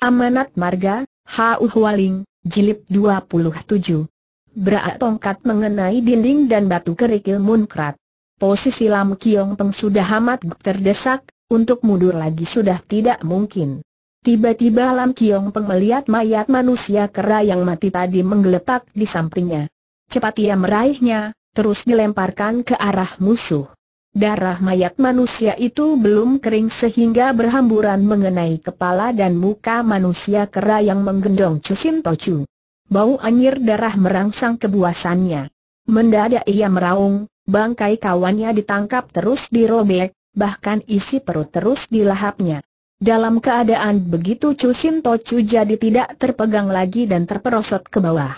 Amanat Marga, H.U. Hualing, Jilid 27. Berat tongkat mengenai dinding dan batu kerikil munkrat. Posisi Lam Kiong Peng sudah amat terdesak, untuk mundur lagi sudah tidak mungkin. Tiba-tiba Lam Kiong Peng melihat mayat manusia kera yang mati tadi menggeletak di sampingnya. Cepat ia meraihnya, terus dilemparkan ke arah musuh. Darah mayat manusia itu belum kering sehingga berhamburan mengenai kepala dan muka manusia kera yang menggendong Cusin Tocu. Bau anyir darah merangsang kebuasannya. Mendadak ia meraung, bangkai kawannya ditangkap terus dirobek, bahkan isi perut terus dilahapnya. Dalam keadaan begitu Cusin Tocu jadi tidak terpegang lagi dan terperosot ke bawah.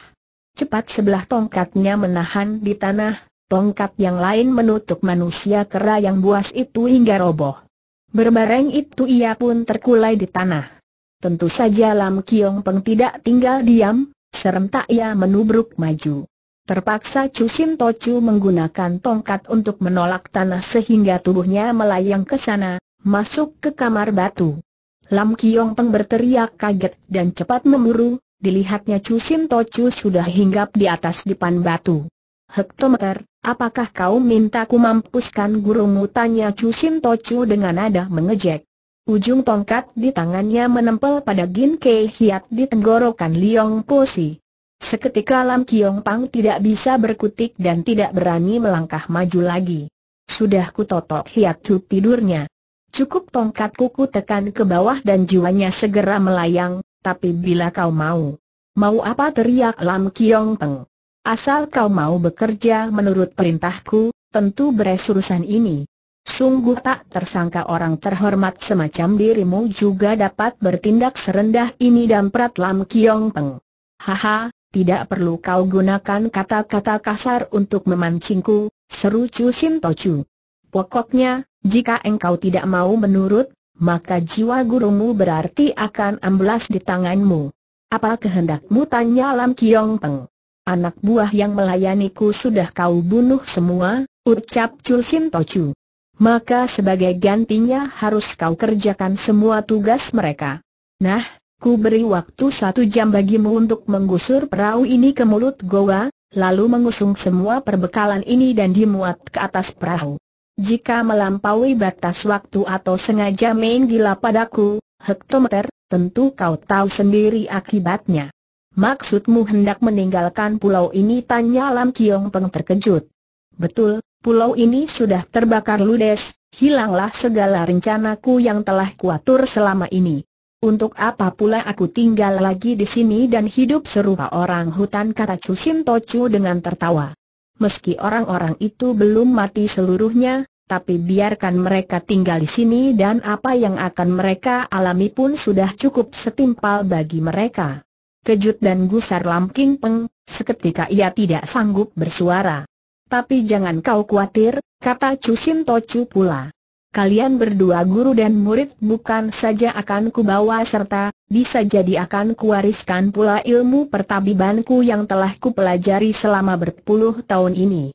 Cepat sebelah tongkatnya menahan di tanah, tongkat yang lain menutup manusia kera yang buas itu hingga roboh. Berbareng itu ia pun terkulai di tanah. Tentu saja Lam Kiong Peng tidak tinggal diam, serentak ia menubruk maju. Terpaksa Chusin Tochu menggunakan tongkat untuk menolak tanah sehingga tubuhnya melayang ke sana, masuk ke kamar batu. Lam Kiong Peng berteriak kaget dan cepat memburu, dilihatnya Chusin Tochu sudah hinggap di atas dipan batu. Hektometer, apakah kau minta ku mampuskan gurumu? Tanya Cusim Tocu dengan nada mengejek. Ujung tongkat di tangannya menempel pada Gin Kei Hiat di tenggorokan Liong Posi. Seketika Lam Kiong Pang tidak bisa berkutik dan tidak berani melangkah maju lagi. Sudah totok Hiat Tu tidurnya. Cukup tongkat kuku tekan ke bawah dan jiwanya segera melayang, tapi bila kau mau. Mau apa teriak Lam Kiong Peng. Asal kau mau bekerja menurut perintahku, tentu beres urusan ini. Sungguh tak tersangka orang terhormat semacam dirimu juga dapat bertindak serendah ini dan damprat Lam Kiong Peng. Haha, tidak perlu kau gunakan kata-kata kasar untuk memancingku, seru Chu Sin to cu. Pokoknya, jika engkau tidak mau menurut, maka jiwa gurumu berarti akan amblas di tanganmu. Apa kehendakmu tanya Lam Kiong Peng? Anak buah yang melayaniku sudah kau bunuh semua, ucap Chul Sim Tochu. Maka sebagai gantinya harus kau kerjakan semua tugas mereka. Nah, ku beri waktu satu jam bagimu untuk menggusur perahu ini ke mulut goa, lalu mengusung semua perbekalan ini dan dimuat ke atas perahu. Jika melampaui batas waktu atau sengaja main gila padaku, hektometer, tentu kau tahu sendiri akibatnya. Maksudmu hendak meninggalkan pulau ini? Tanya Lam Kiong Peng terkejut. Betul, pulau ini sudah terbakar ludes, hilanglah segala rencanaku yang telah kuatur selama ini. Untuk apa pula aku tinggal lagi di sini dan hidup serupa orang hutan kata Cusim Tocu dengan tertawa. Meski orang-orang itu belum mati seluruhnya, tapi biarkan mereka tinggal di sini dan apa yang akan mereka alami pun sudah cukup setimpal bagi mereka kejut dan gusar Lam King Peng, seketika ia tidak sanggup bersuara. Tapi jangan kau khawatir, kata To Chu pula. Kalian berdua guru dan murid bukan saja akan kubawa serta, bisa jadi akan kuwariskan pula ilmu pertabibanku yang telah kupelajari selama berpuluh tahun ini.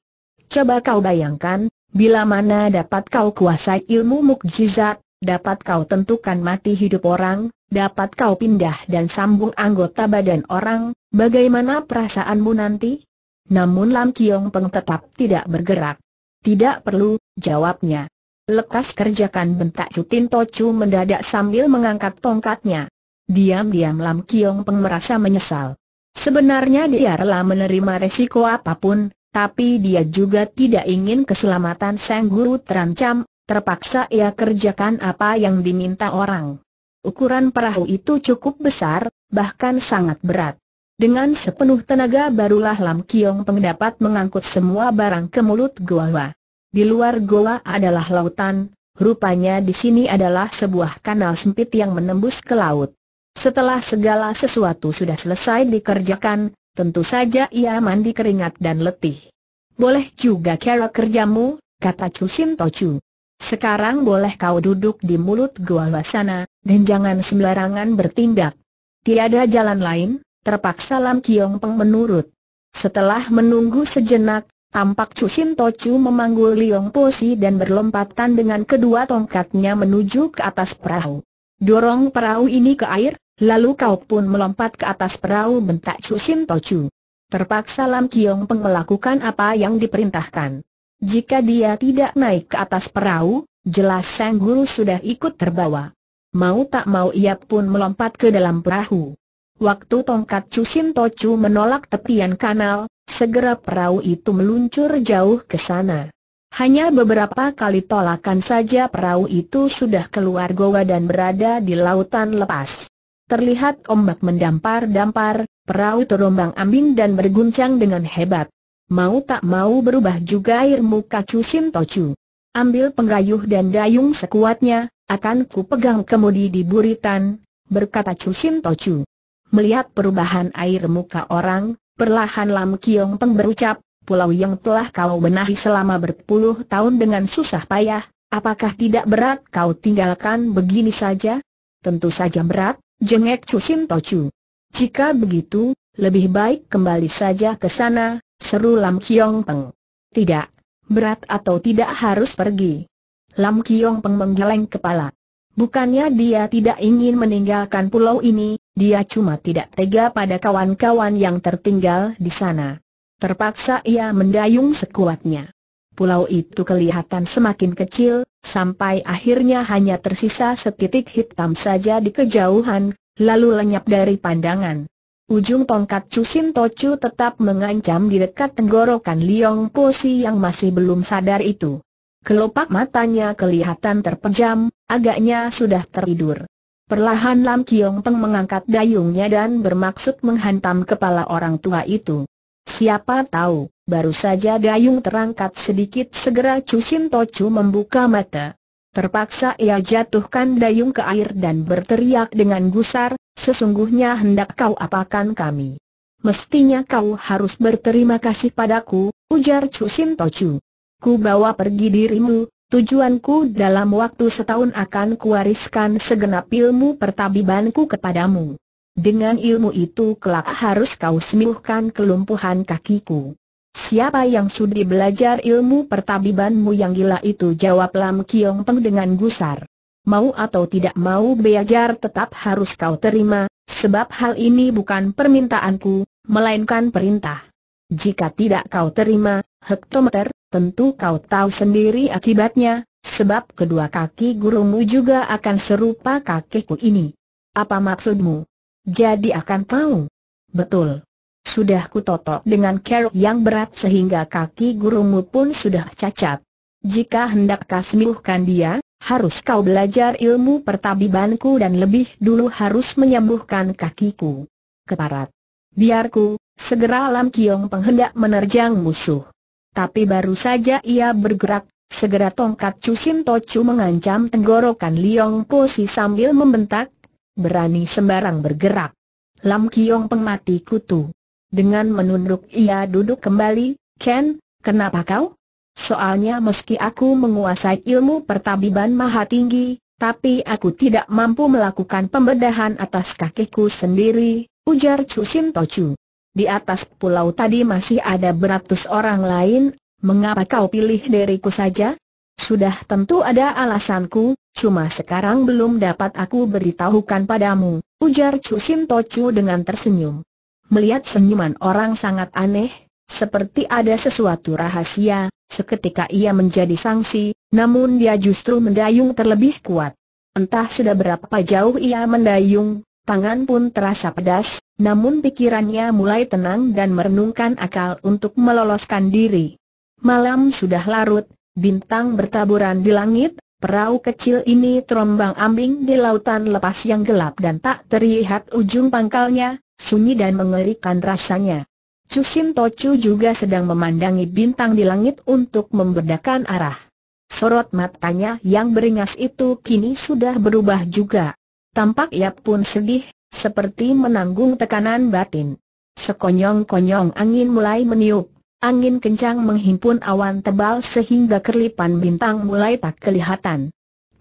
Coba kau bayangkan, bila mana dapat kau kuasai ilmu mukjizat, dapat kau tentukan mati hidup orang, dapat kau pindah dan sambung anggota badan orang, bagaimana perasaanmu nanti? Namun Lam Kiong Peng tetap tidak bergerak. Tidak perlu, jawabnya. Lekas kerjakan bentak Cutin Tocu mendadak sambil mengangkat tongkatnya. Diam-diam Lam Kiong Peng merasa menyesal. Sebenarnya dia rela menerima resiko apapun, tapi dia juga tidak ingin keselamatan Sang Guru terancam, terpaksa ia kerjakan apa yang diminta orang. Ukuran perahu itu cukup besar, bahkan sangat berat. Dengan sepenuh tenaga barulah Lam Kiong Peng dapat mengangkut semua barang ke mulut goa. Di luar goa adalah lautan, rupanya di sini adalah sebuah kanal sempit yang menembus ke laut. Setelah segala sesuatu sudah selesai dikerjakan, tentu saja ia mandi keringat dan letih. Boleh juga kera kerjamu, kata Chu Sin Tochu. Sekarang boleh kau duduk di mulut goa sana, dan jangan sembarangan bertindak. Tiada jalan lain, terpaksa Lam Kiong Peng menurut. Setelah menunggu sejenak, tampak To Tochu memanggul Liong Posi dan berlompatan dengan kedua tongkatnya menuju ke atas perahu. Dorong perahu ini ke air, lalu kau pun melompat ke atas perahu bentak To Tochu. Terpaksa Lam Kiong Peng melakukan apa yang diperintahkan. Jika dia tidak naik ke atas perahu, jelas sang guru sudah ikut terbawa. Mau tak mau ia pun melompat ke dalam perahu. Waktu tongkat Cusin Tocu menolak tepian kanal, segera perahu itu meluncur jauh ke sana. Hanya beberapa kali tolakan saja perahu itu sudah keluar goa dan berada di lautan lepas. Terlihat ombak mendampar-dampar, perahu terombang ambing dan berguncang dengan hebat. Mau tak mau berubah juga air muka Cusin Tocu. Ambil penggayuh dan dayung sekuatnya, akan ku pegang kemudi di buritan, berkata Chusin Tochu. Melihat perubahan air muka orang, perlahan Lam Kiong Peng berucap, pulau yang telah kau benahi selama berpuluh tahun dengan susah payah, apakah tidak berat kau tinggalkan begini saja? Tentu saja berat, jengek Chusin Tochu. Jika begitu, lebih baik kembali saja ke sana, seru Lam Kiong Peng. Tidak, berat atau tidak harus pergi. Lam Kiong Peng menggeleng kepala. Bukannya dia tidak ingin meninggalkan pulau ini, dia cuma tidak tega pada kawan-kawan yang tertinggal di sana. Terpaksa ia mendayung sekuatnya. Pulau itu kelihatan semakin kecil, sampai akhirnya hanya tersisa setitik hitam saja di kejauhan, lalu lenyap dari pandangan. Ujung tongkat Cusin Tocu tetap mengancam di dekat tenggorokan Liong Posi yang masih belum sadar itu. Kelopak matanya kelihatan terpejam, agaknya sudah tertidur. Perlahan Lam Kiong Peng mengangkat dayungnya dan bermaksud menghantam kepala orang tua itu. Siapa tahu, baru saja dayung terangkat sedikit segera Cusin Tocu membuka mata. Terpaksa ia jatuhkan dayung ke air dan berteriak dengan gusar, sesungguhnya hendak kau apakan kami. Mestinya kau harus berterima kasih padaku, ujar Cusin Tocu ku bawa pergi dirimu, tujuanku dalam waktu setahun akan kuwariskan segenap ilmu pertabibanku kepadamu. Dengan ilmu itu kelak harus kau sembuhkan kelumpuhan kakiku. Siapa yang sudi belajar ilmu pertabibanmu yang gila itu jawab Lam Kiong Peng dengan gusar. Mau atau tidak mau belajar tetap harus kau terima, sebab hal ini bukan permintaanku, melainkan perintah. Jika tidak kau terima, hektometer, tentu kau tahu sendiri akibatnya, sebab kedua kaki gurumu juga akan serupa kakiku ini. Apa maksudmu? Jadi akan tahu? Betul. Sudah kutotok dengan keruk yang berat sehingga kaki gurumu pun sudah cacat. Jika hendak kau sembuhkan dia, harus kau belajar ilmu pertabibanku dan lebih dulu harus menyembuhkan kakiku. Keparat. Biarku, segera Lam Kiong penghendak menerjang musuh. Tapi baru saja ia bergerak, segera tongkat Cusin Tocu mengancam tenggorokan Liong Posi sambil membentak, berani sembarang bergerak. Lam Kiong pengmati kutu. Dengan menunduk ia duduk kembali, Ken, kenapa kau? Soalnya meski aku menguasai ilmu pertabiban maha tinggi, tapi aku tidak mampu melakukan pembedahan atas kakiku sendiri, ujar Cusin Tocu. Di atas pulau tadi masih ada beratus orang lain, mengapa kau pilih diriku saja? Sudah tentu ada alasanku, cuma sekarang belum dapat aku beritahukan padamu, ujar Chu To Chu dengan tersenyum. Melihat senyuman orang sangat aneh, seperti ada sesuatu rahasia, seketika ia menjadi sangsi, namun dia justru mendayung terlebih kuat. Entah sudah berapa jauh ia mendayung, Tangan pun terasa pedas, namun pikirannya mulai tenang dan merenungkan akal untuk meloloskan diri. Malam sudah larut, bintang bertaburan di langit, perahu kecil ini terombang-ambing di lautan lepas yang gelap dan tak terlihat ujung pangkalnya, sunyi dan mengerikan rasanya. Cusin Tocu juga sedang memandangi bintang di langit untuk membedakan arah. Sorot matanya yang beringas itu kini sudah berubah juga. Tampak ia pun sedih, seperti menanggung tekanan batin. Sekonyong-konyong angin mulai meniup, angin kencang menghimpun awan tebal sehingga kerlipan bintang mulai tak kelihatan.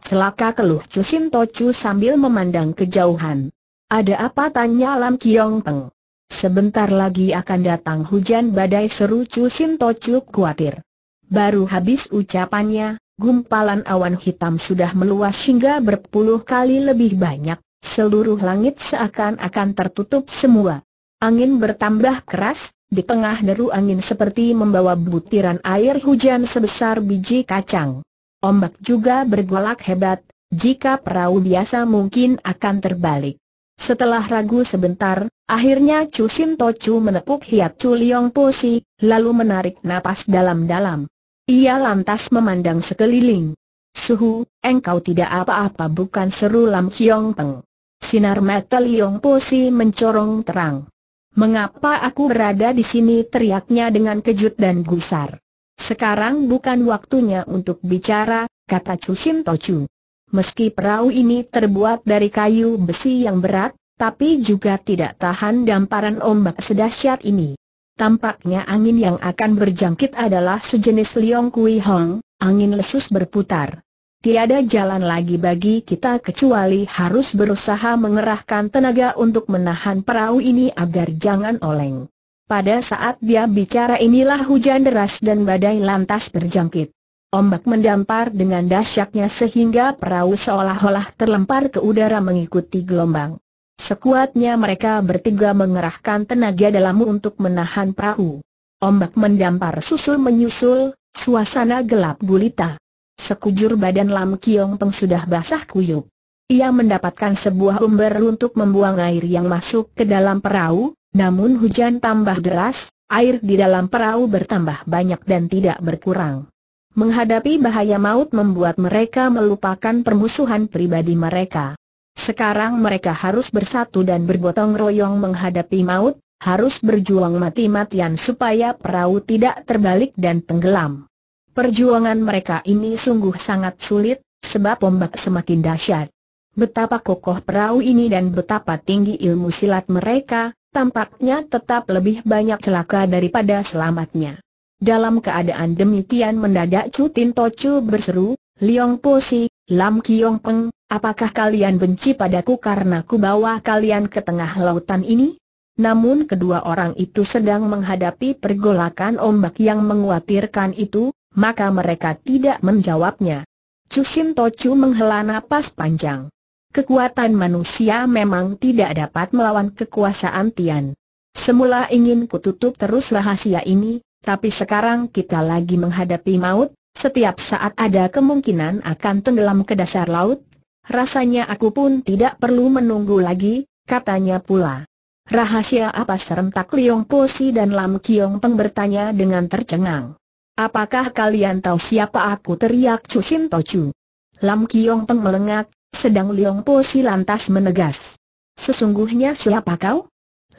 Celaka keluh Cusin Tocu sambil memandang kejauhan. Ada apa tanya Lam Kiong Teng? Sebentar lagi akan datang hujan badai seru Cusin Tocu khawatir. Baru habis ucapannya, gumpalan awan hitam sudah meluas hingga berpuluh kali lebih banyak, seluruh langit seakan-akan tertutup semua. Angin bertambah keras, di tengah deru angin seperti membawa butiran air hujan sebesar biji kacang. Ombak juga bergolak hebat, jika perahu biasa mungkin akan terbalik. Setelah ragu sebentar, akhirnya Chu Sin Tochu menepuk hiat Chu Liong Si, lalu menarik napas dalam-dalam. Ia lantas memandang sekeliling. Suhu, engkau tidak apa-apa bukan seru Lam Kiong Peng. Sinar mata Liong si mencorong terang. Mengapa aku berada di sini teriaknya dengan kejut dan gusar. Sekarang bukan waktunya untuk bicara, kata Cusim Tochu. Meski perahu ini terbuat dari kayu besi yang berat, tapi juga tidak tahan damparan ombak sedahsyat ini. Tampaknya angin yang akan berjangkit adalah sejenis Liong Kui Hong, angin lesus berputar. Tiada jalan lagi bagi kita kecuali harus berusaha mengerahkan tenaga untuk menahan perahu ini agar jangan oleng. Pada saat dia bicara inilah hujan deras dan badai lantas berjangkit. Ombak mendampar dengan dahsyatnya sehingga perahu seolah-olah terlempar ke udara mengikuti gelombang. Sekuatnya mereka bertiga mengerahkan tenaga dalam untuk menahan perahu. Ombak mendampar susul menyusul, suasana gelap gulita. Sekujur badan Lam Kiong Peng sudah basah kuyup. Ia mendapatkan sebuah umber untuk membuang air yang masuk ke dalam perahu, namun hujan tambah deras, air di dalam perahu bertambah banyak dan tidak berkurang. Menghadapi bahaya maut membuat mereka melupakan permusuhan pribadi mereka. Sekarang mereka harus bersatu dan bergotong royong menghadapi maut, harus berjuang mati-matian supaya perahu tidak terbalik dan tenggelam. Perjuangan mereka ini sungguh sangat sulit, sebab ombak semakin dahsyat. Betapa kokoh perahu ini dan betapa tinggi ilmu silat mereka, tampaknya tetap lebih banyak celaka daripada selamatnya. Dalam keadaan demikian mendadak Cutin Tocu berseru, Liong Po Si, Lam Kiong Peng, apakah kalian benci padaku karena ku bawa kalian ke tengah lautan ini? Namun kedua orang itu sedang menghadapi pergolakan ombak yang menguatirkan itu, maka mereka tidak menjawabnya. Cusin Tochu menghela napas panjang. Kekuatan manusia memang tidak dapat melawan kekuasaan Tian. Semula ingin kututup terus rahasia ini, tapi sekarang kita lagi menghadapi maut, setiap saat ada kemungkinan akan tenggelam ke dasar laut. Rasanya aku pun tidak perlu menunggu lagi, katanya pula. Rahasia apa serentak Liong Posi dan Lam Kiong Peng bertanya dengan tercengang. Apakah kalian tahu siapa aku teriak Cusin Tochu. Lam Kiong Peng melengak, sedang Liong Posi lantas menegas. Sesungguhnya siapa kau?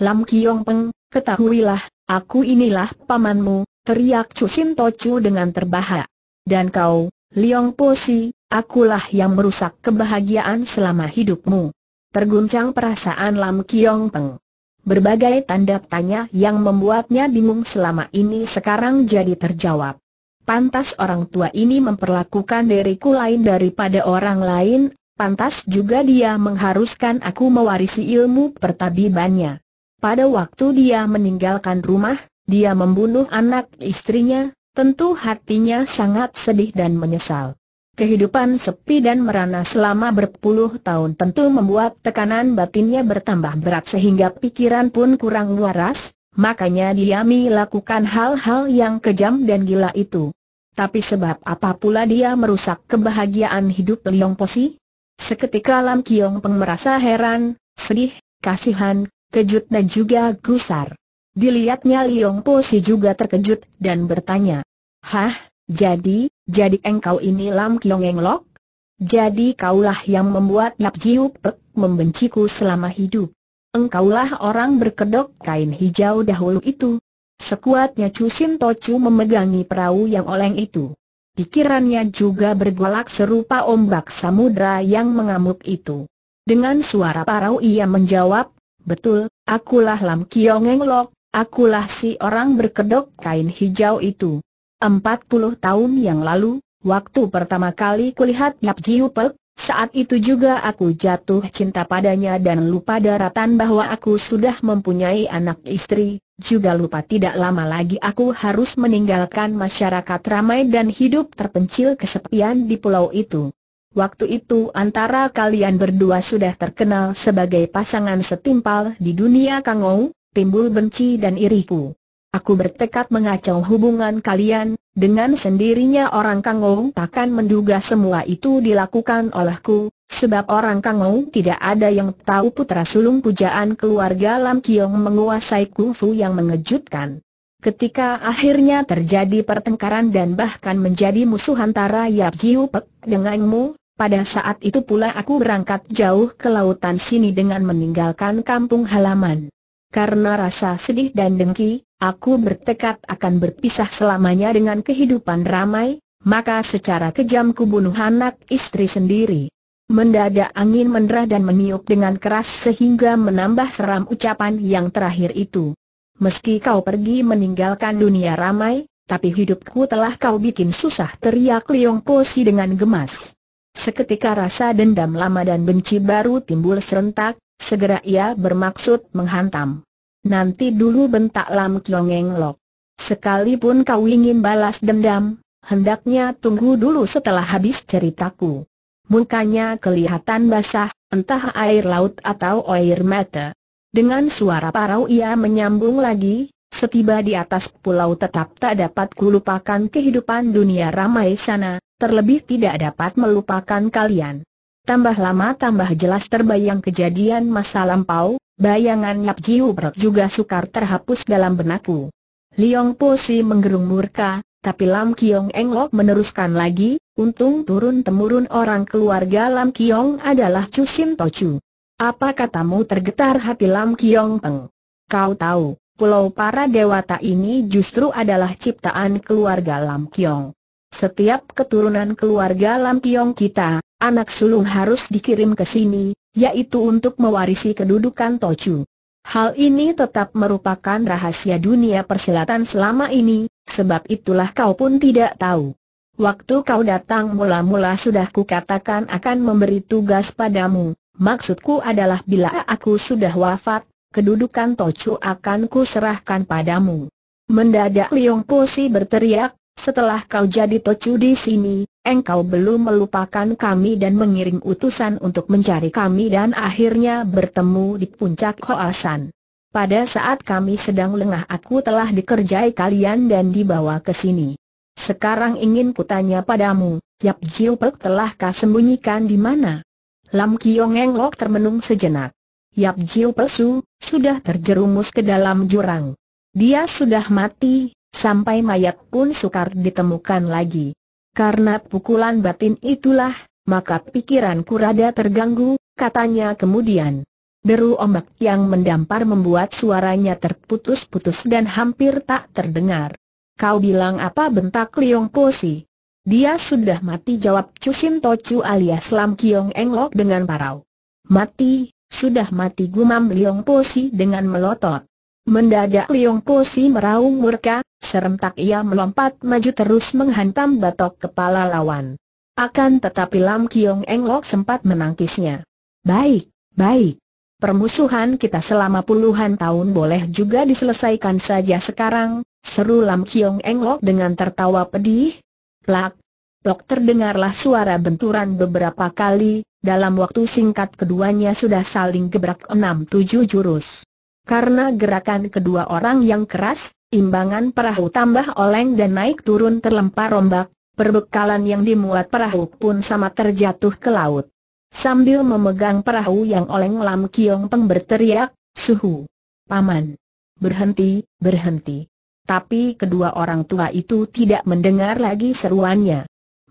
Lam Kiong Peng, ketahuilah, aku inilah pamanmu, teriak Cusin Tochu dengan terbahak. Dan kau, Liong Si, akulah yang merusak kebahagiaan selama hidupmu. Terguncang perasaan Lam Kiong Peng. Berbagai tanda tanya yang membuatnya bingung selama ini sekarang jadi terjawab. Pantas orang tua ini memperlakukan diriku lain daripada orang lain, pantas juga dia mengharuskan aku mewarisi ilmu pertabibannya. Pada waktu dia meninggalkan rumah, dia membunuh anak istrinya, Tentu hatinya sangat sedih dan menyesal. Kehidupan sepi dan merana selama berpuluh tahun tentu membuat tekanan batinnya bertambah berat sehingga pikiran pun kurang waras, makanya Yami lakukan hal-hal yang kejam dan gila itu. Tapi sebab apa pula dia merusak kebahagiaan hidup Liong Posi? Seketika Lam Kiong Peng merasa heran, sedih, kasihan, kejut dan juga gusar. Dilihatnya Liong Po Si juga terkejut dan bertanya, Hah, jadi, jadi engkau ini Lam Kiong Eng Lok? Jadi kaulah yang membuat Lap Jiu Pek membenciku selama hidup. Engkaulah orang berkedok kain hijau dahulu itu. Sekuatnya Cusin Tocu memegangi perahu yang oleng itu. Pikirannya juga bergolak serupa ombak samudra yang mengamuk itu. Dengan suara parau ia menjawab, Betul, akulah Lam Eng Lok, Akulah si orang berkedok kain hijau itu. Empat puluh tahun yang lalu, waktu pertama kali kulihat Yap Jiupel, saat itu juga aku jatuh cinta padanya dan lupa daratan bahwa aku sudah mempunyai anak istri, juga lupa tidak lama lagi aku harus meninggalkan masyarakat ramai dan hidup terpencil kesepian di pulau itu. Waktu itu antara kalian berdua sudah terkenal sebagai pasangan setimpal di dunia Kangou, timbul benci dan iriku. Aku bertekad mengacau hubungan kalian, dengan sendirinya orang Kangou takkan menduga semua itu dilakukan olehku, sebab orang Kangou tidak ada yang tahu putra sulung pujaan keluarga Lam Kiong menguasai kungfu yang mengejutkan. Ketika akhirnya terjadi pertengkaran dan bahkan menjadi musuh antara Yap Jiu Pek denganmu, pada saat itu pula aku berangkat jauh ke lautan sini dengan meninggalkan kampung halaman karena rasa sedih dan dengki, aku bertekad akan berpisah selamanya dengan kehidupan ramai, maka secara kejam kubunuh anak istri sendiri. Mendadak angin menderah dan meniup dengan keras sehingga menambah seram ucapan yang terakhir itu. Meski kau pergi meninggalkan dunia ramai, tapi hidupku telah kau bikin susah teriak Liong Posi dengan gemas. Seketika rasa dendam lama dan benci baru timbul serentak, Segera ia bermaksud menghantam. Nanti dulu bentak Lam Kiong Lok. Sekalipun kau ingin balas dendam, hendaknya tunggu dulu setelah habis ceritaku. Mukanya kelihatan basah, entah air laut atau air mata. Dengan suara parau ia menyambung lagi, setiba di atas pulau tetap tak dapat kulupakan kehidupan dunia ramai sana, terlebih tidak dapat melupakan kalian. Tambah lama tambah jelas terbayang kejadian masa lampau, bayangan Yap Jiu Prok juga sukar terhapus dalam benakku. Liong Po Si menggerung murka, tapi Lam Kiong Eng Lok meneruskan lagi, untung turun-temurun orang keluarga Lam Kiong adalah Chu To Tochu. Apa katamu tergetar hati Lam Kiong Peng? Kau tahu, pulau para dewata ini justru adalah ciptaan keluarga Lam Kiong. Setiap keturunan keluarga Lam Kiong kita, anak sulung harus dikirim ke sini, yaitu untuk mewarisi kedudukan Tochu. Hal ini tetap merupakan rahasia dunia persilatan selama ini, sebab itulah kau pun tidak tahu. Waktu kau datang mula-mula sudah kukatakan akan memberi tugas padamu, maksudku adalah bila aku sudah wafat, kedudukan Tochu akan kuserahkan padamu. Mendadak Liong si berteriak, setelah kau jadi tocu di sini, engkau belum melupakan kami dan mengirim utusan untuk mencari kami dan akhirnya bertemu di puncak Hoasan. Pada saat kami sedang lengah aku telah dikerjai kalian dan dibawa ke sini. Sekarang ingin kutanya padamu, Yap Jiu Pek telah kau sembunyikan di mana? Lam Kiong Eng Lok termenung sejenak. Yap Jiu Su, sudah terjerumus ke dalam jurang. Dia sudah mati, sampai mayat pun sukar ditemukan lagi. Karena pukulan batin itulah, maka pikiran Kurada terganggu, katanya kemudian. Deru ombak yang mendampar membuat suaranya terputus-putus dan hampir tak terdengar. Kau bilang apa bentak Liong Posi? Dia sudah mati jawab Cusin Tocu alias Lam Kiong Englok dengan parau. Mati, sudah mati gumam Liong Posi dengan melotot. Mendadak Liong si meraung murka, serentak ia melompat maju terus menghantam batok kepala lawan. Akan tetapi Lam Kiong Eng Lok sempat menangkisnya. Baik, baik. Permusuhan kita selama puluhan tahun boleh juga diselesaikan saja sekarang, seru Lam Kiong Eng Lok dengan tertawa pedih. Plak, plok terdengarlah suara benturan beberapa kali, dalam waktu singkat keduanya sudah saling gebrak enam tujuh jurus. Karena gerakan kedua orang yang keras, imbangan perahu tambah oleng dan naik turun terlempar rombak. perbekalan yang dimuat perahu pun sama terjatuh ke laut. Sambil memegang perahu yang oleng Lam Kiong Peng berteriak, Suhu! Paman! Berhenti, berhenti! Tapi kedua orang tua itu tidak mendengar lagi seruannya.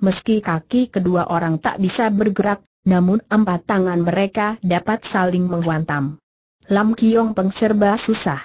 Meski kaki kedua orang tak bisa bergerak, namun empat tangan mereka dapat saling menghantam. Lam Kiong Peng serba susah.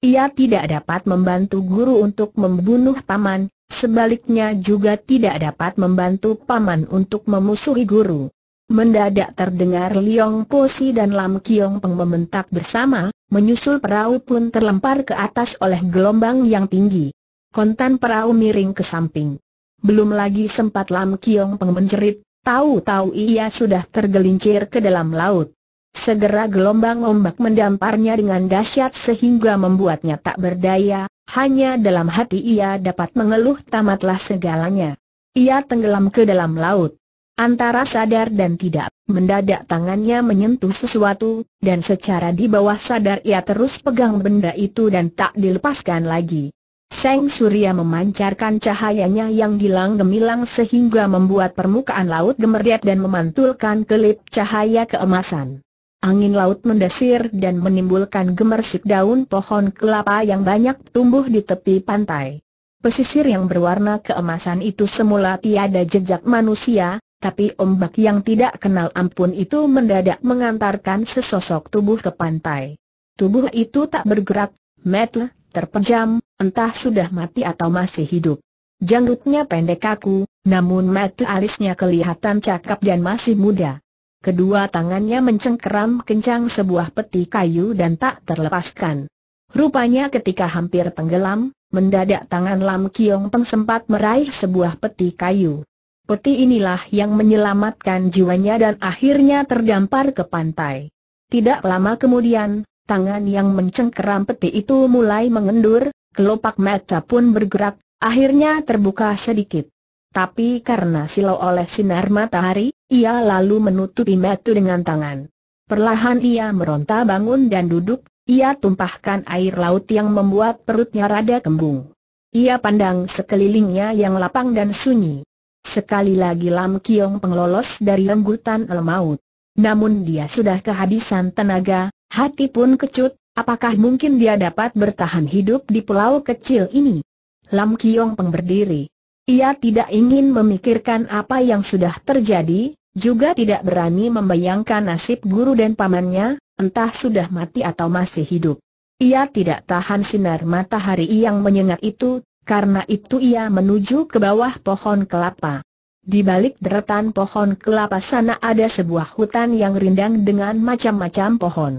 Ia tidak dapat membantu guru untuk membunuh paman, sebaliknya juga tidak dapat membantu paman untuk memusuhi guru. Mendadak terdengar Liong Posi dan Lam Kiong Peng membentak bersama, menyusul perahu pun terlempar ke atas oleh gelombang yang tinggi. Kontan perahu miring ke samping. Belum lagi sempat Lam Kiong Peng menjerit, tahu-tahu ia sudah tergelincir ke dalam laut. Segera gelombang ombak mendamparnya dengan dahsyat sehingga membuatnya tak berdaya, hanya dalam hati ia dapat mengeluh tamatlah segalanya. Ia tenggelam ke dalam laut. Antara sadar dan tidak, mendadak tangannya menyentuh sesuatu, dan secara di bawah sadar ia terus pegang benda itu dan tak dilepaskan lagi. Seng Surya memancarkan cahayanya yang gilang-gemilang sehingga membuat permukaan laut gemerdet dan memantulkan kelip cahaya keemasan. Angin laut mendesir dan menimbulkan gemersik daun pohon kelapa yang banyak tumbuh di tepi pantai. Pesisir yang berwarna keemasan itu semula tiada jejak manusia, tapi ombak yang tidak kenal ampun itu mendadak mengantarkan sesosok tubuh ke pantai. Tubuh itu tak bergerak, metel, terpejam, entah sudah mati atau masih hidup. Janggutnya pendek kaku, namun metel alisnya kelihatan cakap dan masih muda kedua tangannya mencengkeram kencang sebuah peti kayu dan tak terlepaskan. Rupanya ketika hampir tenggelam, mendadak tangan Lam Kiong Peng sempat meraih sebuah peti kayu. Peti inilah yang menyelamatkan jiwanya dan akhirnya terdampar ke pantai. Tidak lama kemudian, tangan yang mencengkeram peti itu mulai mengendur, kelopak mata pun bergerak, akhirnya terbuka sedikit. Tapi karena silau oleh sinar matahari, ia lalu menutupi metu dengan tangan. Perlahan ia meronta bangun dan duduk, ia tumpahkan air laut yang membuat perutnya rada kembung. Ia pandang sekelilingnya yang lapang dan sunyi. Sekali lagi Lam Kiong pengelolos dari lembutan lemaut. Namun dia sudah kehabisan tenaga, hati pun kecut, apakah mungkin dia dapat bertahan hidup di pulau kecil ini? Lam Kiong pengberdiri. Ia tidak ingin memikirkan apa yang sudah terjadi, juga tidak berani membayangkan nasib guru dan pamannya, entah sudah mati atau masih hidup. Ia tidak tahan sinar matahari yang menyengat itu, karena itu ia menuju ke bawah pohon kelapa. Di balik deretan pohon kelapa sana ada sebuah hutan yang rindang dengan macam-macam pohon.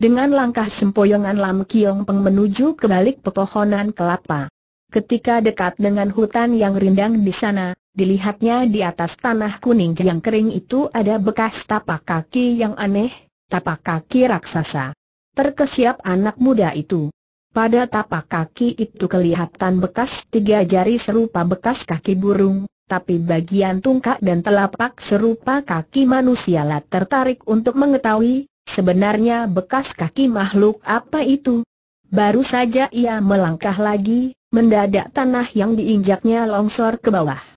Dengan langkah sempoyongan Lam Kiong Peng menuju ke balik pepohonan kelapa. Ketika dekat dengan hutan yang rindang di sana, Dilihatnya di atas tanah kuning yang kering itu ada bekas tapak kaki yang aneh, tapak kaki raksasa. Terkesiap anak muda itu. Pada tapak kaki itu kelihatan bekas tiga jari serupa bekas kaki burung, tapi bagian tungkak dan telapak serupa kaki manusia lah tertarik untuk mengetahui, sebenarnya bekas kaki makhluk apa itu. Baru saja ia melangkah lagi, mendadak tanah yang diinjaknya longsor ke bawah.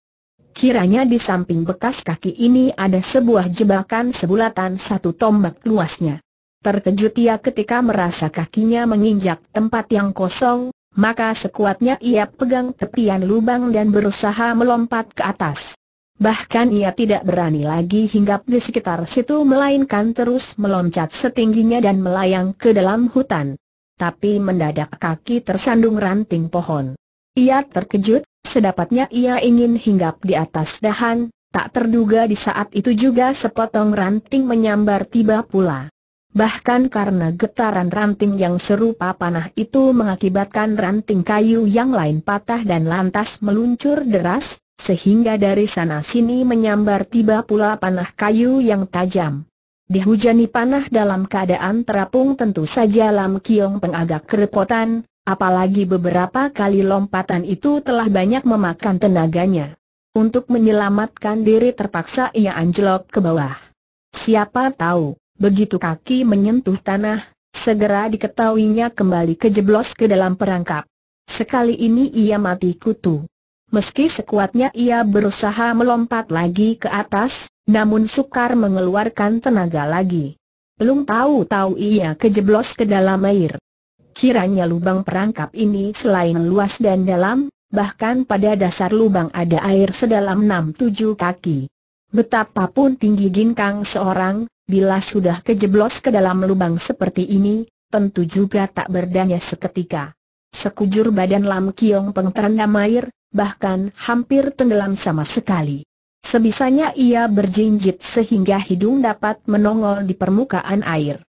Kiranya di samping bekas kaki ini ada sebuah jebakan sebulatan satu tombak luasnya. Terkejut ia ketika merasa kakinya menginjak tempat yang kosong, maka sekuatnya ia pegang tepian lubang dan berusaha melompat ke atas. Bahkan ia tidak berani lagi hinggap di sekitar situ melainkan terus meloncat setingginya dan melayang ke dalam hutan. Tapi mendadak kaki tersandung ranting pohon. Ia terkejut, Sedapatnya ia ingin hinggap di atas dahan, tak terduga di saat itu juga sepotong ranting menyambar tiba pula. Bahkan karena getaran ranting yang serupa panah itu mengakibatkan ranting kayu yang lain patah dan lantas meluncur deras, sehingga dari sana-sini menyambar tiba pula panah kayu yang tajam. Dihujani panah dalam keadaan terapung tentu saja Lam Kiong pengagak kerepotan, Apalagi beberapa kali lompatan itu telah banyak memakan tenaganya. Untuk menyelamatkan diri terpaksa ia anjlok ke bawah. Siapa tahu, begitu kaki menyentuh tanah, segera diketahuinya kembali kejeblos ke dalam perangkap. Sekali ini ia mati kutu. Meski sekuatnya ia berusaha melompat lagi ke atas, namun sukar mengeluarkan tenaga lagi. Belum tahu-tahu ia kejeblos ke dalam air. Kiranya lubang perangkap ini selain luas dan dalam, bahkan pada dasar lubang ada air sedalam 6-7 kaki. Betapapun tinggi ginkang seorang, bila sudah kejeblos ke dalam lubang seperti ini, tentu juga tak berdaya seketika. Sekujur badan Lam Kiong Peng terendam air, bahkan hampir tenggelam sama sekali. Sebisanya ia berjinjit sehingga hidung dapat menongol di permukaan air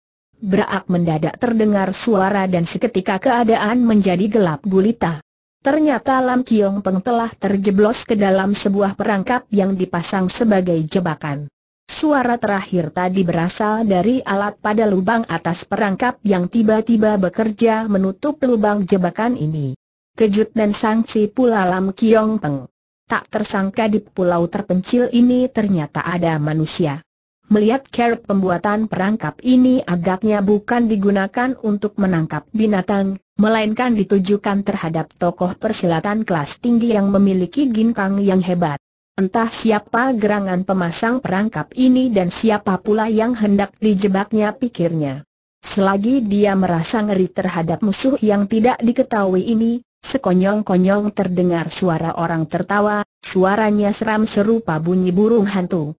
berak mendadak terdengar suara dan seketika keadaan menjadi gelap gulita. Ternyata Lam Kiong Peng telah terjeblos ke dalam sebuah perangkap yang dipasang sebagai jebakan. Suara terakhir tadi berasal dari alat pada lubang atas perangkap yang tiba-tiba bekerja menutup lubang jebakan ini. Kejut dan sangsi pula Lam Kiong Peng. Tak tersangka di pulau terpencil ini ternyata ada manusia. Melihat cara pembuatan perangkap ini agaknya bukan digunakan untuk menangkap binatang, melainkan ditujukan terhadap tokoh persilatan kelas tinggi yang memiliki ginkang yang hebat. Entah siapa gerangan pemasang perangkap ini dan siapa pula yang hendak dijebaknya pikirnya. Selagi dia merasa ngeri terhadap musuh yang tidak diketahui ini, sekonyong-konyong terdengar suara orang tertawa, suaranya seram serupa bunyi burung hantu.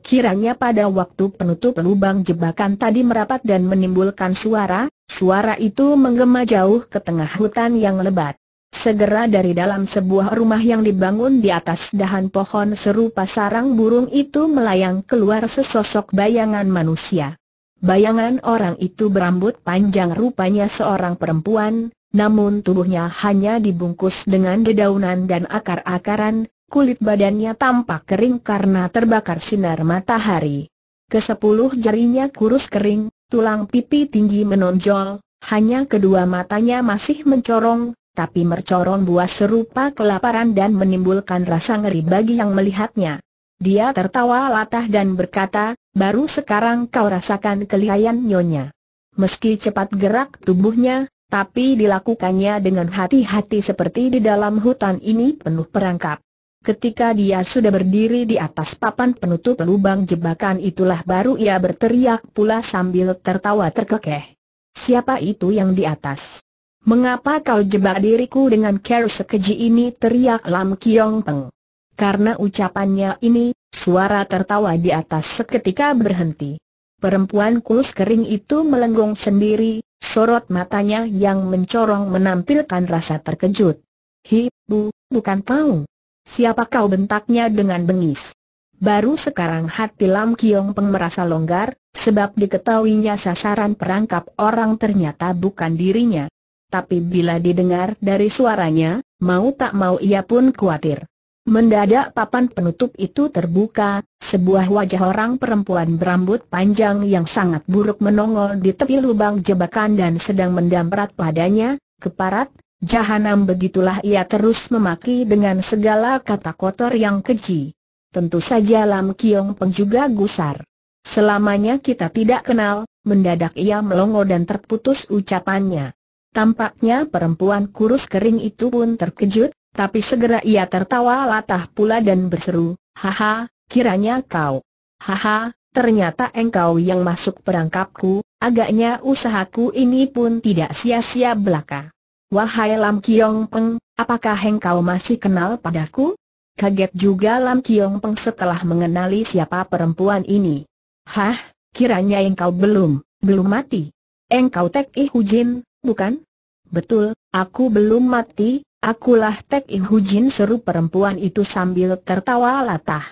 Kiranya pada waktu penutup lubang jebakan tadi merapat dan menimbulkan suara, suara itu menggema jauh ke tengah hutan yang lebat. Segera dari dalam sebuah rumah yang dibangun di atas dahan pohon serupa sarang burung itu melayang keluar sesosok bayangan manusia. Bayangan orang itu berambut panjang rupanya seorang perempuan, namun tubuhnya hanya dibungkus dengan dedaunan dan akar-akaran, kulit badannya tampak kering karena terbakar sinar matahari. Kesepuluh jarinya kurus kering, tulang pipi tinggi menonjol, hanya kedua matanya masih mencorong, tapi mercorong buas serupa kelaparan dan menimbulkan rasa ngeri bagi yang melihatnya. Dia tertawa latah dan berkata, baru sekarang kau rasakan kelihayan nyonya. Meski cepat gerak tubuhnya, tapi dilakukannya dengan hati-hati seperti di dalam hutan ini penuh perangkap. Ketika dia sudah berdiri di atas papan penutup lubang jebakan itulah baru ia berteriak pula sambil tertawa terkekeh. Siapa itu yang di atas? Mengapa kau jebak diriku dengan care sekeji ini teriak Lam Kiong Peng. Karena ucapannya ini, suara tertawa di atas seketika berhenti. Perempuan kulus kering itu melenggung sendiri, sorot matanya yang mencorong menampilkan rasa terkejut. Hi, bu, bukan kau, Siapa kau bentaknya dengan bengis? Baru sekarang hati Lam Kiong Peng merasa longgar, sebab diketahuinya sasaran perangkap orang ternyata bukan dirinya. Tapi bila didengar dari suaranya, mau tak mau ia pun khawatir. Mendadak papan penutup itu terbuka, sebuah wajah orang perempuan berambut panjang yang sangat buruk menongol di tepi lubang jebakan dan sedang mendamprat padanya, keparat, Jahanam begitulah ia terus memaki dengan segala kata kotor yang keji. Tentu saja Lam Kiong Peng juga gusar. Selamanya kita tidak kenal, mendadak ia melongo dan terputus ucapannya. Tampaknya perempuan kurus kering itu pun terkejut, tapi segera ia tertawa latah pula dan berseru, Haha, kiranya kau. Haha, ternyata engkau yang masuk perangkapku, agaknya usahaku ini pun tidak sia-sia belaka. Wahai Lam Kiong Peng, apakah engkau masih kenal padaku? Kaget juga Lam Kiong Peng setelah mengenali siapa perempuan ini. Hah, kiranya engkau belum, belum mati. Engkau Tek Hu Hujin, bukan? Betul, aku belum mati, akulah Tek Hu Hujin seru perempuan itu sambil tertawa latah.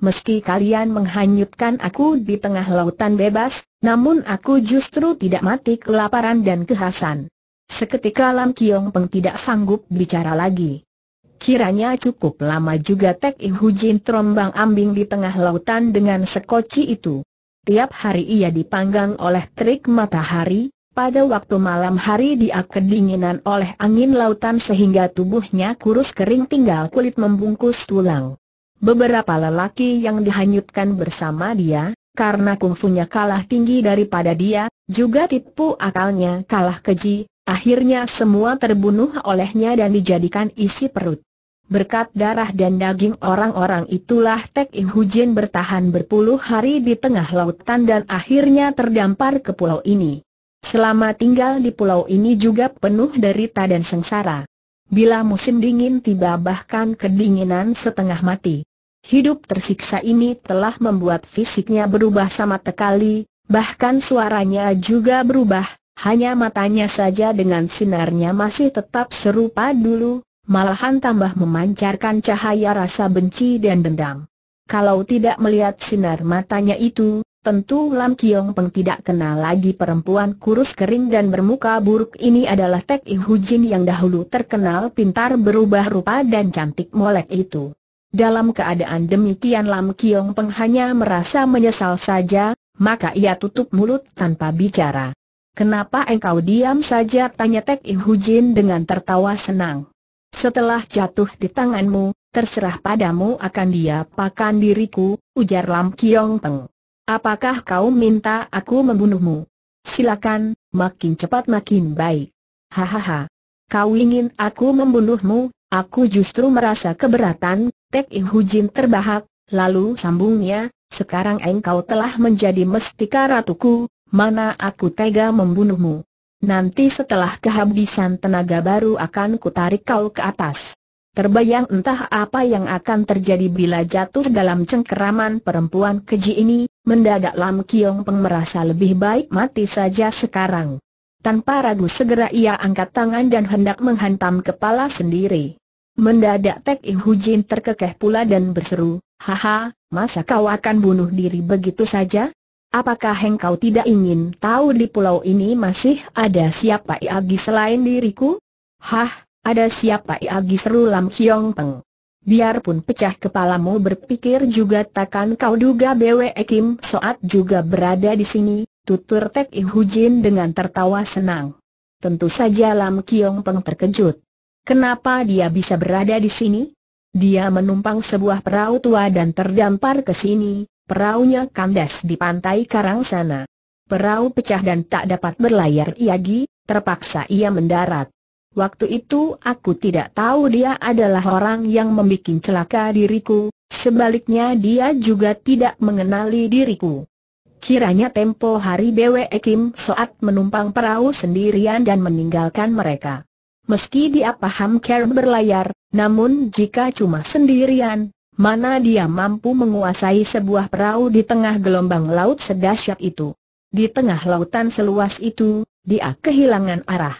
Meski kalian menghanyutkan aku di tengah lautan bebas, namun aku justru tidak mati kelaparan dan kehasan. Seketika Lam Kiong Peng tidak sanggup bicara lagi. Kiranya cukup lama juga Tek Jin terombang ambing di tengah lautan dengan sekoci itu. Tiap hari ia dipanggang oleh terik matahari, pada waktu malam hari dia kedinginan oleh angin lautan sehingga tubuhnya kurus kering tinggal kulit membungkus tulang. Beberapa lelaki yang dihanyutkan bersama dia, karena kungfunya kalah tinggi daripada dia, juga tipu akalnya kalah keji, Akhirnya semua terbunuh olehnya dan dijadikan isi perut. Berkat darah dan daging orang-orang itulah Tek In Hujin bertahan berpuluh hari di tengah lautan dan akhirnya terdampar ke pulau ini. Selama tinggal di pulau ini juga penuh derita dan sengsara. Bila musim dingin tiba bahkan kedinginan setengah mati. Hidup tersiksa ini telah membuat fisiknya berubah sama sekali, bahkan suaranya juga berubah, hanya matanya saja dengan sinarnya masih tetap serupa dulu, malahan tambah memancarkan cahaya rasa benci dan dendam. Kalau tidak melihat sinar matanya itu, tentu Lam Kiong Peng tidak kenal lagi perempuan kurus kering dan bermuka buruk ini adalah Tek I Hujin yang dahulu terkenal pintar berubah rupa dan cantik molek itu. Dalam keadaan demikian Lam Kiong Peng hanya merasa menyesal saja, maka ia tutup mulut tanpa bicara. Kenapa engkau diam saja? Tanya Tek In Hujin dengan tertawa senang. Setelah jatuh di tanganmu, terserah padamu akan dia pakan diriku, ujar Lam Kiong Peng. Apakah kau minta aku membunuhmu? Silakan, makin cepat makin baik. Hahaha. Kau ingin aku membunuhmu? Aku justru merasa keberatan. Tek In Hujin terbahak, lalu sambungnya, sekarang engkau telah menjadi mestika ratuku, mana aku tega membunuhmu. Nanti setelah kehabisan tenaga baru akan kutarik kau ke atas. Terbayang entah apa yang akan terjadi bila jatuh dalam cengkeraman perempuan keji ini, mendadak Lam Kiong Peng merasa lebih baik mati saja sekarang. Tanpa ragu segera ia angkat tangan dan hendak menghantam kepala sendiri. Mendadak Tek Ing Hujin terkekeh pula dan berseru, Haha, masa kau akan bunuh diri begitu saja? Apakah engkau tidak ingin tahu di pulau ini masih ada siapa lagi selain diriku? Hah, ada siapa lagi seru Lam Hiong Peng. Biarpun pecah kepalamu berpikir juga takkan kau duga Bwe Kim Soat juga berada di sini, tutur Tek Hu Jin dengan tertawa senang. Tentu saja Lam Kiong Peng terkejut. Kenapa dia bisa berada di sini? Dia menumpang sebuah perahu tua dan terdampar ke sini, Peraunya kandas di pantai karang sana. Perahu pecah dan tak dapat berlayar lagi, terpaksa ia mendarat. Waktu itu aku tidak tahu dia adalah orang yang membuat celaka diriku, sebaliknya dia juga tidak mengenali diriku. Kiranya tempo hari Bwe Ekim saat menumpang perahu sendirian dan meninggalkan mereka. Meski dia paham care berlayar, namun jika cuma sendirian, mana dia mampu menguasai sebuah perahu di tengah gelombang laut sedahsyat itu. Di tengah lautan seluas itu, dia kehilangan arah.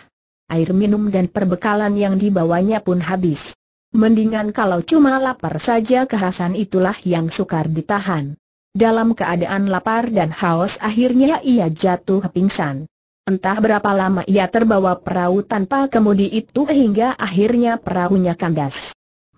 Air minum dan perbekalan yang dibawanya pun habis. Mendingan kalau cuma lapar saja kehasan itulah yang sukar ditahan. Dalam keadaan lapar dan haus akhirnya ia jatuh pingsan. Entah berapa lama ia terbawa perahu tanpa kemudi itu hingga akhirnya perahunya kandas.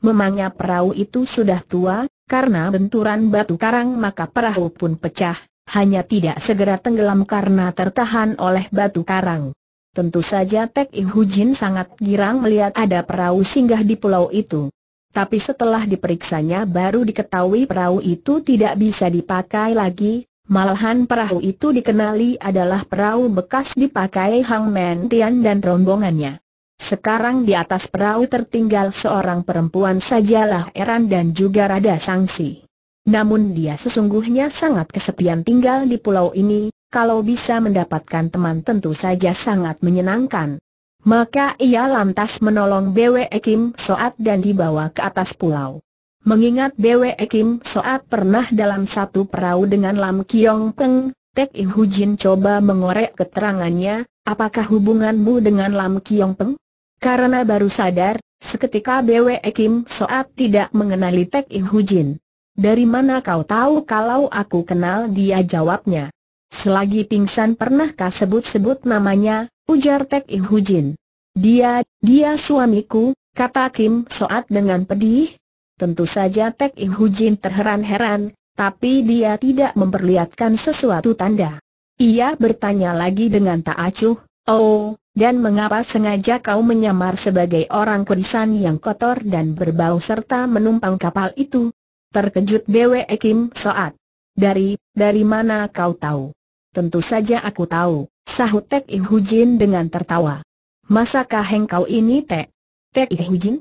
Memangnya perahu itu sudah tua, karena benturan batu karang maka perahu pun pecah, hanya tidak segera tenggelam karena tertahan oleh batu karang. Tentu saja Tek In Hujin sangat girang melihat ada perahu singgah di pulau itu. Tapi setelah diperiksanya baru diketahui perahu itu tidak bisa dipakai lagi, malahan perahu itu dikenali adalah perahu bekas dipakai Hang Men Tian dan rombongannya. Sekarang di atas perahu tertinggal seorang perempuan sajalah Eran dan juga Rada Sangsi. Namun dia sesungguhnya sangat kesepian tinggal di pulau ini, kalau bisa mendapatkan teman tentu saja sangat menyenangkan. Maka ia lantas menolong BW Kim Soat dan dibawa ke atas pulau. Mengingat BW Kim Soat pernah dalam satu perahu dengan Lam Kiong Peng, Tek In Hujin coba mengorek keterangannya, apakah hubunganmu dengan Lam Kiong Peng? Karena baru sadar, seketika BW Kim Soat tidak mengenali Tek Hu Hujin. Dari mana kau tahu kalau aku kenal dia jawabnya? Selagi pingsan pernahkah sebut-sebut namanya, ujar Tek Hu Hujin. Dia, dia suamiku, kata Kim Soat dengan pedih. Tentu saja Tek Hu Hujin terheran-heran, tapi dia tidak memperlihatkan sesuatu tanda. Ia bertanya lagi dengan tak acuh, oh, dan mengapa sengaja kau menyamar sebagai orang kurisan yang kotor dan berbau serta menumpang kapal itu? Terkejut Bwe Kim Soat. Dari, dari mana kau tahu? Tentu saja aku tahu, sahut Tek In Hujin dengan tertawa. Masakah engkau ini Tek? Tek In Hujin?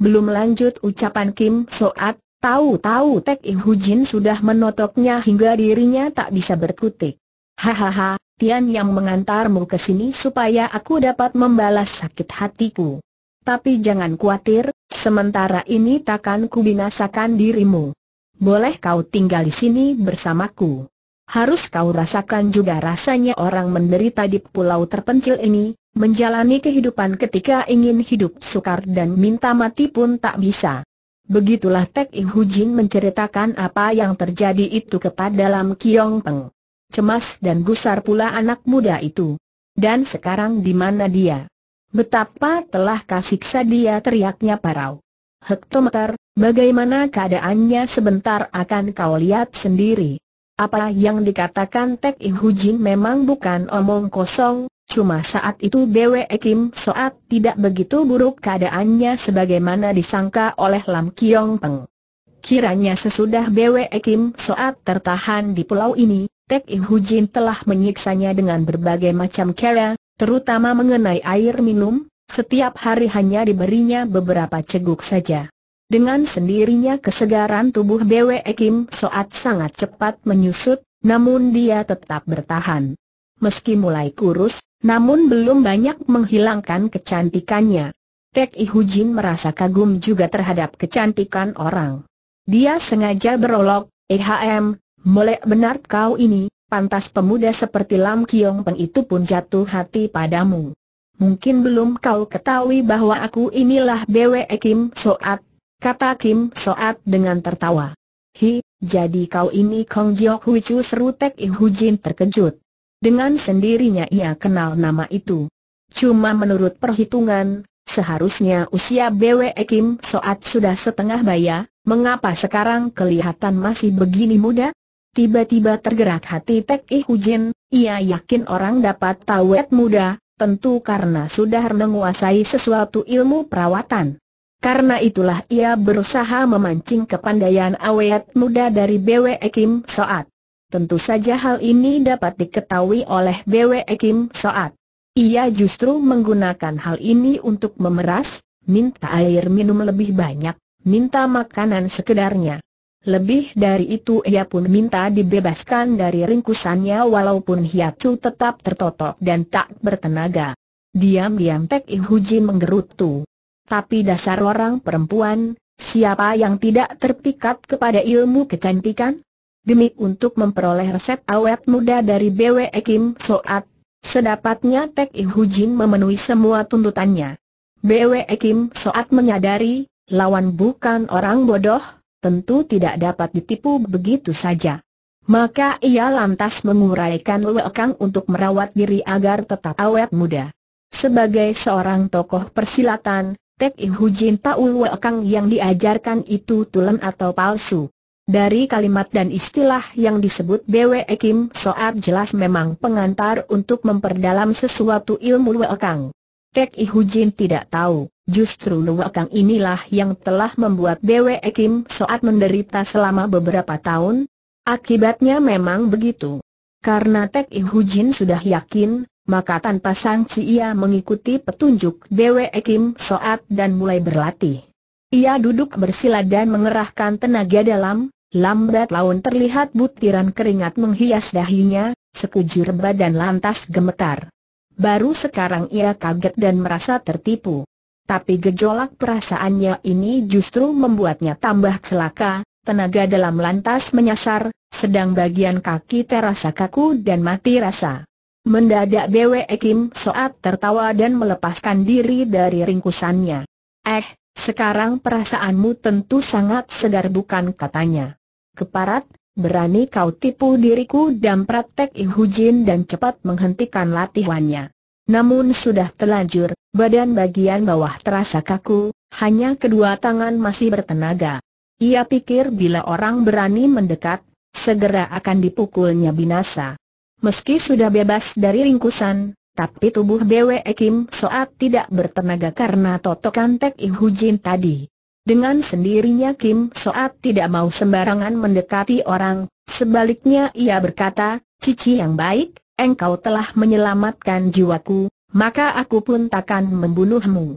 Belum lanjut ucapan Kim Soat, tahu-tahu Tek In Hujin sudah menotoknya hingga dirinya tak bisa berkutik. Hahaha, Tian yang mengantarmu ke sini supaya aku dapat membalas sakit hatiku. Tapi jangan khawatir, sementara ini takkan kubinasakan dirimu. Boleh kau tinggal di sini bersamaku. Harus kau rasakan juga rasanya orang menderita di pulau terpencil ini, menjalani kehidupan ketika ingin hidup sukar dan minta mati pun tak bisa. Begitulah Tek Ing Hujin menceritakan apa yang terjadi itu kepada Lam Kiong Peng cemas dan gusar pula anak muda itu. Dan sekarang di mana dia? Betapa telah kasiksa dia teriaknya parau. Hektometer, bagaimana keadaannya sebentar akan kau lihat sendiri. Apa yang dikatakan Tek In Hujin memang bukan omong kosong, cuma saat itu Bwe Kim Soat tidak begitu buruk keadaannya sebagaimana disangka oleh Lam Kiong Peng. Kiranya sesudah Bwe Kim Soat tertahan di pulau ini, Tek Jin telah menyiksanya dengan berbagai macam cara, terutama mengenai air minum, setiap hari hanya diberinya beberapa ceguk saja. Dengan sendirinya kesegaran tubuh Bwe Kim Soat sangat cepat menyusut, namun dia tetap bertahan. Meski mulai kurus, namun belum banyak menghilangkan kecantikannya. Tek Jin merasa kagum juga terhadap kecantikan orang. Dia sengaja berolok, Ehm, Molek benar kau ini, pantas pemuda seperti Lam Kiong Peng itu pun jatuh hati padamu. Mungkin belum kau ketahui bahwa aku inilah Bwe Kim Soat, kata Kim Soat dengan tertawa. Hi, jadi kau ini Kong Jio Hui Chu seru Tek I Hu Jin terkejut. Dengan sendirinya ia kenal nama itu. Cuma menurut perhitungan, Seharusnya usia BW Kim Soat sudah setengah baya, mengapa sekarang kelihatan masih begini muda? Tiba-tiba tergerak hati Tek I Hujin, ia yakin orang dapat tahu et muda, tentu karena sudah menguasai sesuatu ilmu perawatan. Karena itulah ia berusaha memancing kepandaian awet muda dari BW Kim Soat. Tentu saja hal ini dapat diketahui oleh BW Kim Soat. Ia justru menggunakan hal ini untuk memeras, minta air minum lebih banyak, minta makanan sekedarnya. Lebih dari itu ia pun minta dibebaskan dari ringkusannya walaupun Hiacu tetap tertotok dan tak bertenaga. Diam-diam Tek Ing Ihuji menggerutu. Tapi dasar orang perempuan, siapa yang tidak terpikat kepada ilmu kecantikan? Demi untuk memperoleh resep awet muda dari BW Ekim Soat, sedapatnya Tek Ing Jin memenuhi semua tuntutannya. BW Ekim Soat menyadari, lawan bukan orang bodoh, tentu tidak dapat ditipu begitu saja. Maka ia lantas menguraikan Luekang untuk merawat diri agar tetap awet muda. Sebagai seorang tokoh persilatan, Tek Ihujin Jin tahu Luekang yang diajarkan itu tulen atau palsu. Dari kalimat dan istilah yang disebut Bwe Kim Soat jelas memang pengantar untuk memperdalam sesuatu ilmu Luekang. Tek Ihu Jin tidak tahu. Justru Luakang inilah yang telah membuat Dewa Ekim Soat menderita selama beberapa tahun. Akibatnya memang begitu. Karena Tek Im Hujin sudah yakin, maka tanpa sanksi ia mengikuti petunjuk Dewa Ekim Soat dan mulai berlatih. Ia duduk bersila dan mengerahkan tenaga dalam, lambat laun terlihat butiran keringat menghias dahinya, sekujur badan lantas gemetar. Baru sekarang ia kaget dan merasa tertipu. Tapi gejolak perasaannya ini justru membuatnya tambah celaka, tenaga dalam lantas menyasar, sedang bagian kaki terasa kaku dan mati rasa. Mendadak Bwe Kim Soat tertawa dan melepaskan diri dari ringkusannya. Eh, sekarang perasaanmu tentu sangat segar bukan katanya. Keparat, berani kau tipu diriku dan praktek Ihujin dan cepat menghentikan latihannya. Namun sudah telanjur, badan bagian bawah terasa kaku, hanya kedua tangan masih bertenaga. Ia pikir bila orang berani mendekat, segera akan dipukulnya binasa. Meski sudah bebas dari ringkusan, tapi tubuh Bwe Kim Soat tidak bertenaga karena totokan Tek Im tadi. Dengan sendirinya Kim Soat tidak mau sembarangan mendekati orang, sebaliknya ia berkata, Cici yang baik, engkau telah menyelamatkan jiwaku, maka aku pun takkan membunuhmu.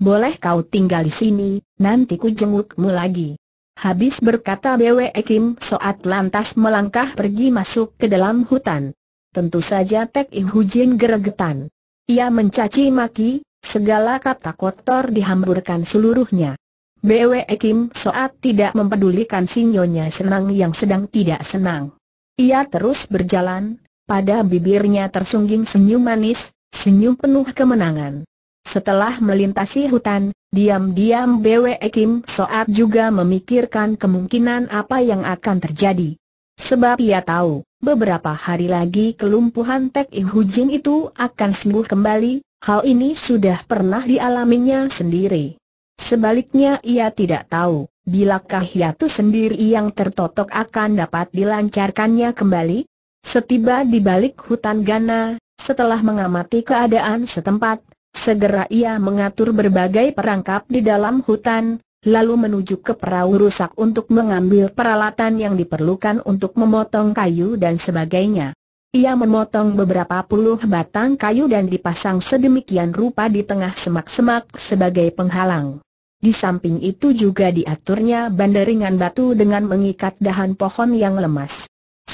Boleh kau tinggal di sini, nanti ku jengukmu lagi. Habis berkata Bwe Kim Soat lantas melangkah pergi masuk ke dalam hutan. Tentu saja Tek Im Hujin geregetan. Ia mencaci maki, segala kata kotor dihamburkan seluruhnya. Bwe Kim Soat tidak mempedulikan sinyonya senang yang sedang tidak senang. Ia terus berjalan, pada bibirnya tersungging senyum manis, senyum penuh kemenangan. Setelah melintasi hutan, diam-diam Bwe Kim Soat juga memikirkan kemungkinan apa yang akan terjadi. Sebab ia tahu, beberapa hari lagi kelumpuhan Tek Ihujin itu akan sembuh kembali, hal ini sudah pernah dialaminya sendiri. Sebaliknya ia tidak tahu, bilakah hiatus sendiri yang tertotok akan dapat dilancarkannya kembali? Setiba di balik hutan Gana, setelah mengamati keadaan setempat, segera ia mengatur berbagai perangkap di dalam hutan, lalu menuju ke perahu rusak untuk mengambil peralatan yang diperlukan untuk memotong kayu dan sebagainya. Ia memotong beberapa puluh batang kayu dan dipasang sedemikian rupa di tengah semak-semak sebagai penghalang. Di samping itu juga diaturnya banderingan batu dengan mengikat dahan pohon yang lemas.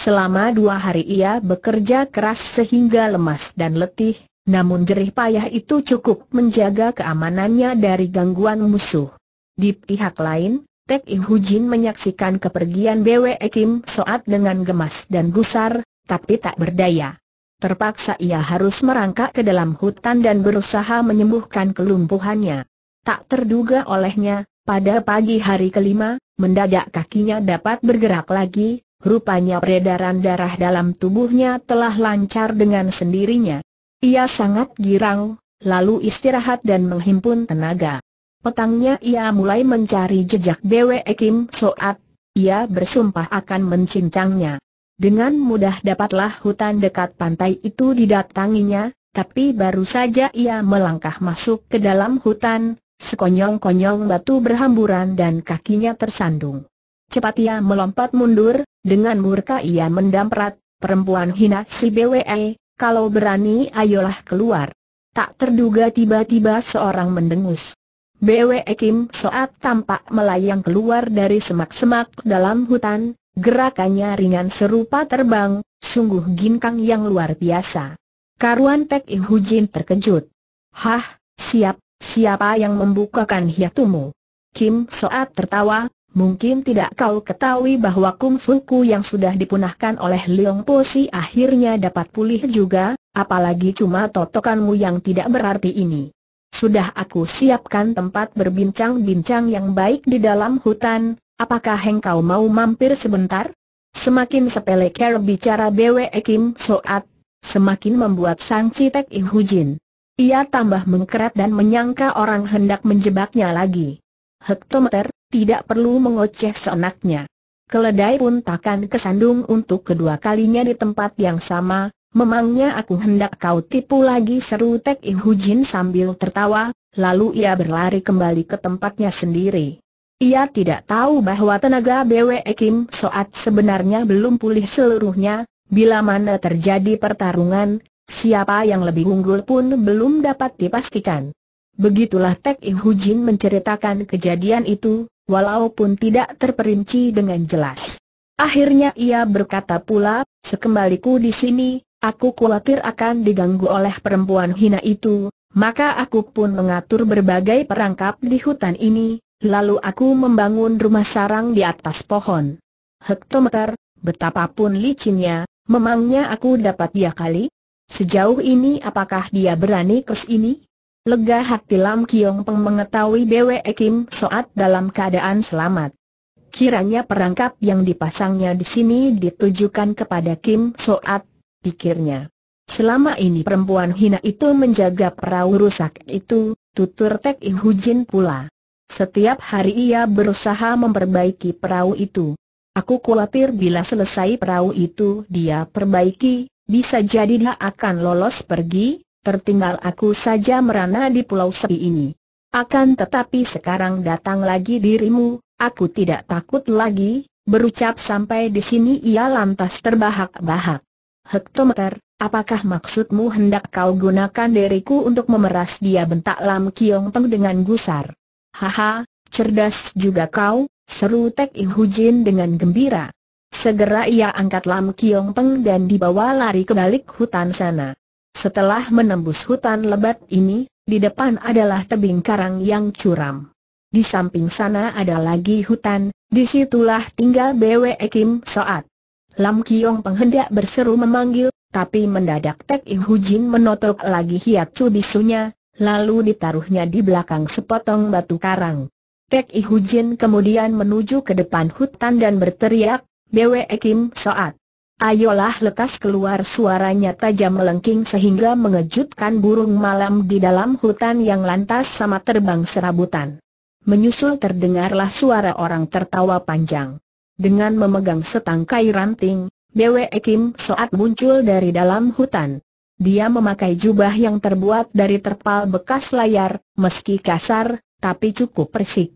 Selama dua hari ia bekerja keras sehingga lemas dan letih, namun jerih payah itu cukup menjaga keamanannya dari gangguan musuh. Di pihak lain, Tek In Hujin menyaksikan kepergian Bwe Kim Soat dengan gemas dan gusar, tapi tak berdaya. Terpaksa ia harus merangkak ke dalam hutan dan berusaha menyembuhkan kelumpuhannya. Tak terduga olehnya, pada pagi hari kelima, mendadak kakinya dapat bergerak lagi, Rupanya peredaran darah dalam tubuhnya telah lancar dengan sendirinya. Ia sangat girang, lalu istirahat dan menghimpun tenaga. Petangnya ia mulai mencari jejak Bwe Ekim. Soat, ia bersumpah akan mencincangnya. Dengan mudah dapatlah hutan dekat pantai itu didatanginya, tapi baru saja ia melangkah masuk ke dalam hutan, sekonyong-konyong batu berhamburan dan kakinya tersandung. Cepat ia melompat mundur, dengan murka ia mendamprat, perempuan hina si BWE, eh, kalau berani ayolah keluar. Tak terduga tiba-tiba seorang mendengus. BWE Kim Soat tampak melayang keluar dari semak-semak dalam hutan, gerakannya ringan serupa terbang, sungguh ginkang yang luar biasa. Karuan tek In Hujin terkejut. Hah, siap, siapa yang membukakan hiatumu? Kim Soat tertawa, Mungkin tidak kau ketahui bahwa kungfuku yang sudah dipunahkan oleh Leong si akhirnya dapat pulih juga, apalagi cuma totokanmu yang tidak berarti ini. Sudah aku siapkan tempat berbincang-bincang yang baik di dalam hutan, apakah engkau mau mampir sebentar? Semakin sepele Ker bicara Bwe Kim Soat, semakin membuat Sang Citek In Hujin. Ia tambah mengkerat dan menyangka orang hendak menjebaknya lagi. Hektometer, tidak perlu mengoceh seenaknya. Keledai pun takkan kesandung untuk kedua kalinya di tempat yang sama, memangnya aku hendak kau tipu lagi seru Tek In Jin sambil tertawa, lalu ia berlari kembali ke tempatnya sendiri. Ia tidak tahu bahwa tenaga BW Kim Soat sebenarnya belum pulih seluruhnya, bila mana terjadi pertarungan, siapa yang lebih unggul pun belum dapat dipastikan. Begitulah Tek In Jin menceritakan kejadian itu, walaupun tidak terperinci dengan jelas. Akhirnya ia berkata pula, sekembaliku di sini, aku khawatir akan diganggu oleh perempuan hina itu, maka aku pun mengatur berbagai perangkap di hutan ini, lalu aku membangun rumah sarang di atas pohon. Hektometer, betapapun licinnya, memangnya aku dapat dia kali? Sejauh ini apakah dia berani ke sini? Lega hati Lam Kiong Peng mengetahui Bwe Kim Soat dalam keadaan selamat. Kiranya perangkap yang dipasangnya di sini ditujukan kepada Kim Soat, pikirnya. Selama ini perempuan hina itu menjaga perahu rusak itu, tutur Tek In Hujin pula. Setiap hari ia berusaha memperbaiki perahu itu. Aku khawatir bila selesai perahu itu dia perbaiki, bisa jadi dia akan lolos pergi, tertinggal aku saja merana di pulau sepi ini. Akan tetapi sekarang datang lagi dirimu, aku tidak takut lagi, berucap sampai di sini ia lantas terbahak-bahak. Hektometer, apakah maksudmu hendak kau gunakan diriku untuk memeras dia bentak Lam Kiong Peng dengan gusar? Haha, cerdas juga kau, seru Tek Ing Jin dengan gembira. Segera ia angkat Lam Kiong Peng dan dibawa lari ke balik hutan sana. Setelah menembus hutan lebat ini, di depan adalah tebing karang yang curam. Di samping sana ada lagi hutan, disitulah tinggal Bwe Kim Soat. Lam Kiong penghendak berseru memanggil, tapi mendadak Tek Ihujin Jin menotok lagi cu bisunya, lalu ditaruhnya di belakang sepotong batu karang. Tek Ihujin kemudian menuju ke depan hutan dan berteriak, Bwe Ekim Soat. Ayolah lekas keluar suaranya tajam melengking sehingga mengejutkan burung malam di dalam hutan yang lantas sama terbang serabutan. Menyusul terdengarlah suara orang tertawa panjang. Dengan memegang setangkai ranting, Bwe Kim saat muncul dari dalam hutan. Dia memakai jubah yang terbuat dari terpal bekas layar, meski kasar, tapi cukup persik.